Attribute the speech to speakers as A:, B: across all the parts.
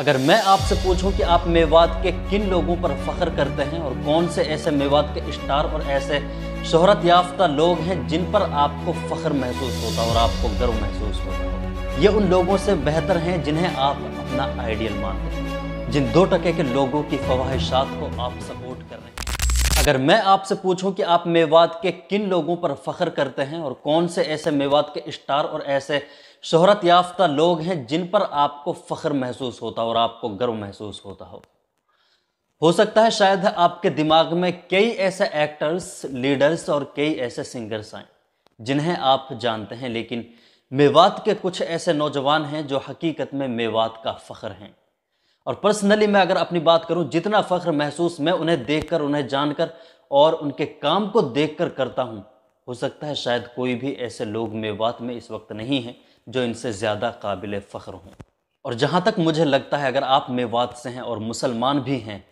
A: अगर मैं आपसे पूछूं कि आप मेवात के किन लोगों पर फ़ख्र करते हैं और कौन से ऐसे मेवात के स्टार और ऐसे शहरत याफ्ता लोग हैं जिन पर आपको फ़ख्र महसूस होता और आपको गर्व महसूस होता है ये उन लोगों से बेहतर हैं जिन्हें आप अपना आइडियल मानते हैं जिन दो टके के लोगों की फवाहिशात को आप सपोर्ट कर रहे हैं अगर मैं आपसे पूछूं कि आप मेवात के किन लोगों पर फख्र करते हैं और कौन से ऐसे मेवात के स्टार और ऐसे शहरत याफ्ता लोग हैं जिन पर आपको फ़ख्र महसूस होता हो और आपको गर्व महसूस होता हो हो सकता है शायद आपके दिमाग में कई ऐसे एक्टर्स लीडर्स और कई ऐसे सिंगर्स आए जिन्हें आप जानते हैं लेकिन मेवात के कुछ ऐसे नौजवान हैं जो हकीकत में मेवात का फ़ख्र हैं और पर्सनली मैं अगर अपनी बात करूं जितना फ़ख्र महसूस मैं उन्हें देखकर उन्हें जानकर और उनके काम को देखकर करता हूं हो सकता है शायद कोई भी ऐसे लोग मेवात में इस वक्त नहीं हैं जो इनसे ज़्यादा काबिल फ़ख्र हों और जहाँ तक मुझे लगता है अगर आप मेवात से हैं और मुसलमान भी हैं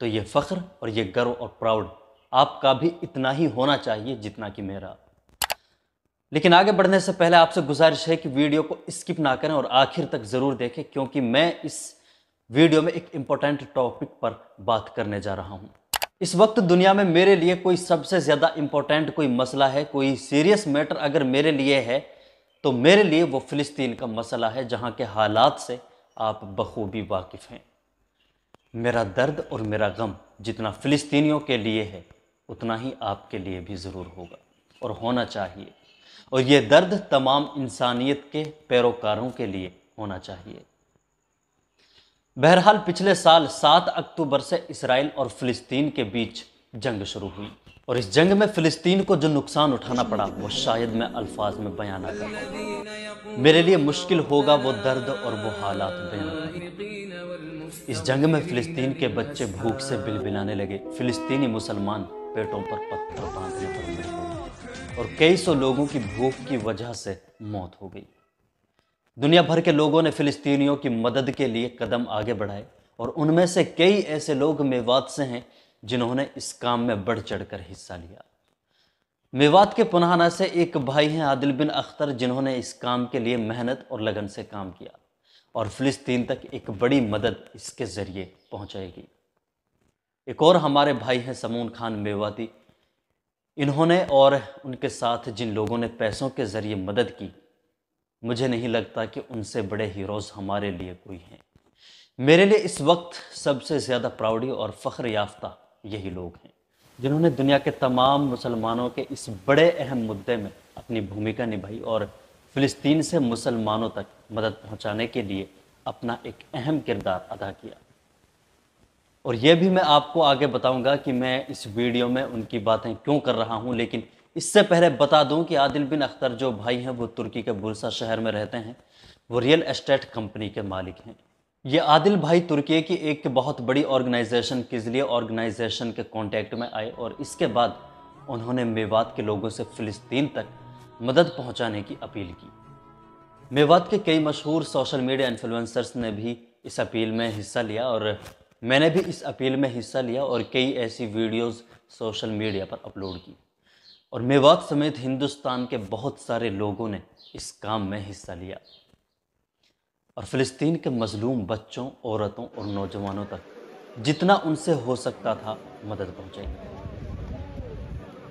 A: तो ये फ़ख्र और ये गर्व और प्राउड आपका भी इतना ही होना चाहिए जितना कि मेरा लेकिन आगे बढ़ने से पहले आपसे गुजारिश है कि वीडियो को स्किप ना करें और आखिर तक ज़रूर देखें क्योंकि मैं इस वीडियो में एक इम्पोर्टेंट टॉपिक पर बात करने जा रहा हूँ इस वक्त दुनिया में मेरे लिए कोई सबसे ज़्यादा इम्पोर्टेंट कोई मसला है कोई सीरियस मैटर अगर मेरे लिए है तो मेरे लिए वो फ़िलिस्तीन का मसला है जहाँ के हालात से आप बखूबी वाकिफ़ हैं मेरा दर्द और मेरा गम जितना फ़िलिस्तीनियों के लिए है उतना ही आपके लिए भी ज़रूर होगा और होना चाहिए और ये दर्द तमाम इंसानियत के पैरोकारों के लिए होना चाहिए बहरहाल पिछले साल 7 अक्टूबर से इसराइल और फिलिस्तीन के बीच जंग शुरू हुई और इस जंग में फिलिस्तीन को जो नुकसान उठाना पड़ा वो शायद मैं अल्फाज में बयान ना कर मेरे लिए मुश्किल होगा वो दर्द और वो हालात बयान इस जंग में फिलिस्तीन के बच्चे भूख से बिलबिलाने लगे फिलिस्तीनी मुसलमान पेटों पर पत्थर बांधने पर और कई सौ लोगों की भूख की वजह से मौत हो गई दुनिया भर के लोगों ने फ़िलिस्तीनियों की मदद के लिए कदम आगे बढ़ाए और उनमें से कई ऐसे लोग मेवात से हैं जिन्होंने इस काम में बढ़ चढ़कर हिस्सा लिया मेवात के पुनहाना से एक भाई हैं आदिल बिन अख्तर जिन्होंने इस काम के लिए मेहनत और लगन से काम किया और फ़िलिस्तीन तक एक बड़ी मदद इसके ज़रिए पहुँचाएगी एक और हमारे भाई हैं समून खान मेवाती इन्होंने और उनके साथ जिन लोगों ने पैसों के ज़रिए मदद की मुझे नहीं लगता कि उनसे बड़े हीरोज़ हमारे लिए कोई हैं मेरे लिए इस वक्त सबसे ज़्यादा प्राउडी और फ़ख्र याफ्ता यही लोग हैं जिन्होंने दुनिया के तमाम मुसलमानों के इस बड़े अहम मुद्दे में अपनी भूमिका निभाई और फ़िलिस्तीन से मुसलमानों तक मदद पहुंचाने के लिए अपना एक अहम किरदार अदा किया और यह भी मैं आपको आगे बताऊंगा कि मैं इस वीडियो में उनकी बातें क्यों कर रहा हूं लेकिन इससे पहले बता दूं कि आदिल बिन अख्तर जो भाई हैं वो तुर्की के बुरसा शहर में रहते हैं वो रियल एस्टेट कंपनी के मालिक हैं ये आदिल भाई तुर्की की एक बहुत बड़ी ऑर्गेनाइजेशन जरिए ऑर्गेनाइजेशन के कॉन्टेक्ट में आए और इसके बाद उन्होंने मेवात के लोगों से फ़िलिस्तीन तक मदद पहुंचाने की अपील की मेवात के कई मशहूर सोशल मीडिया इन्फ्लुएंसर्स ने भी इस अपील में हिस्सा लिया और मैंने भी इस अपील में हिस्सा लिया और कई ऐसी वीडियोस सोशल मीडिया पर अपलोड की और मेवात समेत हिंदुस्तान के बहुत सारे लोगों ने इस काम में हिस्सा लिया और फ़िलिस्तीन के मजलूम बच्चों औरतों और नौजवानों तक जितना उनसे हो सकता था मदद पहुंचाई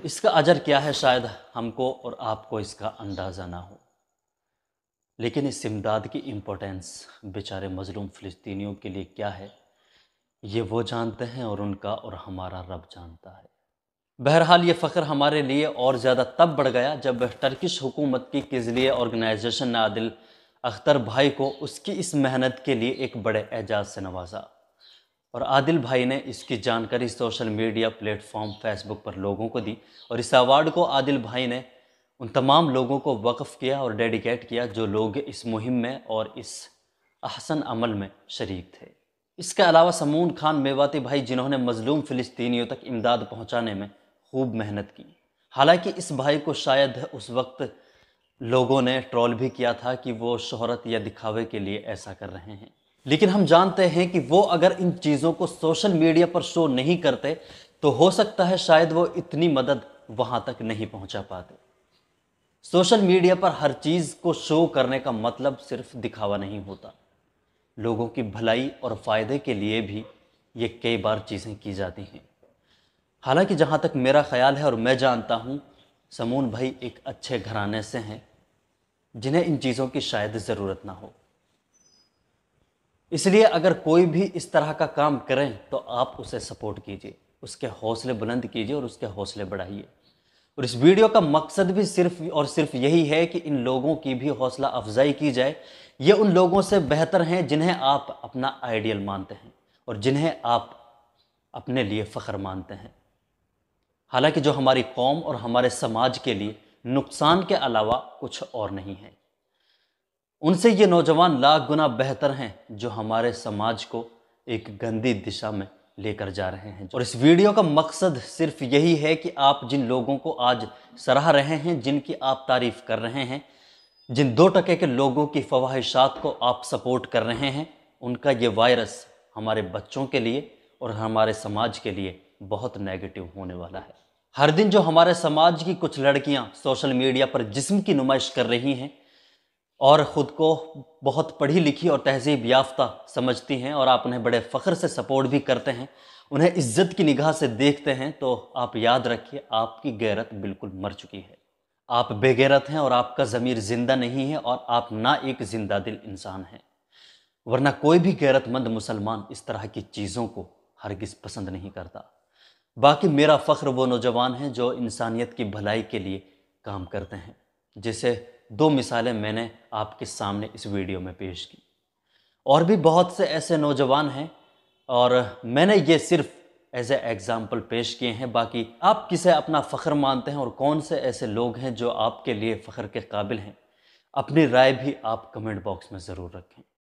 A: इसका अजर क्या है शायद हमको और आपको इसका अंदाज़ा ना हो लेकिन इस इमदाद की इम्पोर्टेंस बेचारे मजलूम फ़लस्तियों के लिए क्या है ये वो जानते हैं और उनका और हमारा रब जानता है बहरहाल ये फ़ख्र हमारे लिए और ज़्यादा तब बढ़ गया जब टर्किश हुकूमत की किजलिए ऑर्गेनाइजेशन ने आदिल अख्तर भाई को उसकी इस मेहनत के लिए एक बड़े एजाज़ से नवाजा और आदिल भाई ने इसकी जानकारी सोशल मीडिया प्लेटफॉर्म फेसबुक पर लोगों को दी और इस अवार्ड को आदिल भाई ने उन तमाम लोगों को वक़ किया और डेडिकेट किया जो लोग इस मुहिम में और इस अहसन अमल में शरीक थे इसके अलावा समून खान मेवाती भाई जिन्होंने मज़लूम फ़िलिस्तीनियों तक इमदाद पहुँचाने में खूब मेहनत की हालांकि इस भाई को शायद उस वक्त लोगों ने ट्रोल भी किया था कि वो शोहरत या दिखावे के लिए ऐसा कर रहे हैं लेकिन हम जानते हैं कि वो अगर इन चीज़ों को सोशल मीडिया पर शो नहीं करते तो हो सकता है शायद वो इतनी मदद वहाँ तक नहीं पहुँचा पाते सोशल मीडिया पर हर चीज़ को शो करने का मतलब सिर्फ दिखावा नहीं होता लोगों की भलाई और फ़ायदे के लिए भी ये कई बार चीज़ें की जाती हैं हालांकि जहाँ तक मेरा ख्याल है और मैं जानता हूँ समून भाई एक अच्छे घराने से हैं जिन्हें इन चीज़ों की शायद ज़रूरत ना हो इसलिए अगर कोई भी इस तरह का काम करें तो आप उसे सपोर्ट कीजिए उसके हौसले बुलंद कीजिए और उसके हौसले बढ़ाइए और इस वीडियो का मकसद भी सिर्फ और सिर्फ यही है कि इन लोगों की भी हौसला अफजाई की जाए ये उन लोगों से बेहतर हैं जिन्हें आप अपना आइडियल मानते हैं और जिन्हें आप अपने लिए फ़ख्र मानते हैं हालांकि जो हमारी कौम और हमारे समाज के लिए नुकसान के अलावा कुछ और नहीं है उनसे ये नौजवान लाख गुना बेहतर हैं जो हमारे समाज को एक गंदी दिशा में लेकर जा रहे हैं और इस वीडियो का मकसद सिर्फ यही है कि आप जिन लोगों को आज सराह रहे हैं जिनकी आप तारीफ कर रहे हैं जिन दो टके के लोगों की फवाहिशात को आप सपोर्ट कर रहे हैं उनका ये वायरस हमारे बच्चों के लिए और हमारे समाज के लिए बहुत नेगेटिव होने वाला है हर दिन जो हमारे समाज की कुछ लड़कियां सोशल मीडिया पर जिस्म की नुमाइश कर रही हैं और ख़ुद को बहुत पढ़ी लिखी और तहजीब याफ्ता समझती हैं और आप उन्हें बड़े फ़ख्र से सपोर्ट भी करते हैं उन्हें इज्जत की निगाह से देखते हैं तो आप याद रखिए आपकी गैरत बिल्कुल मर चुकी है आप बेगैरत हैं और आपका ज़मीर ज़िंदा नहीं है और आप ना एक ज़िंदा दिल इंसान हैं वरना कोई भी गैरतमंद मुसलमान इस तरह की चीज़ों को हरगिज़ पसंद नहीं करता बाकी मेरा फ़ख्र वो नौजवान हैं जो इंसानियत की भलाई के लिए काम करते हैं जिसे दो मिसालें मैंने आपके सामने इस वीडियो में पेश की और भी बहुत से ऐसे नौजवान हैं और मैंने ये सिर्फ एज ए एग्ज़ाम्पल पेश किए हैं बाकी आप किसे अपना फ़ख्र मानते हैं और कौन से ऐसे लोग हैं जो आपके लिए फ़ख्र के काबिल हैं अपनी राय भी आप कमेंट बॉक्स में ज़रूर रखें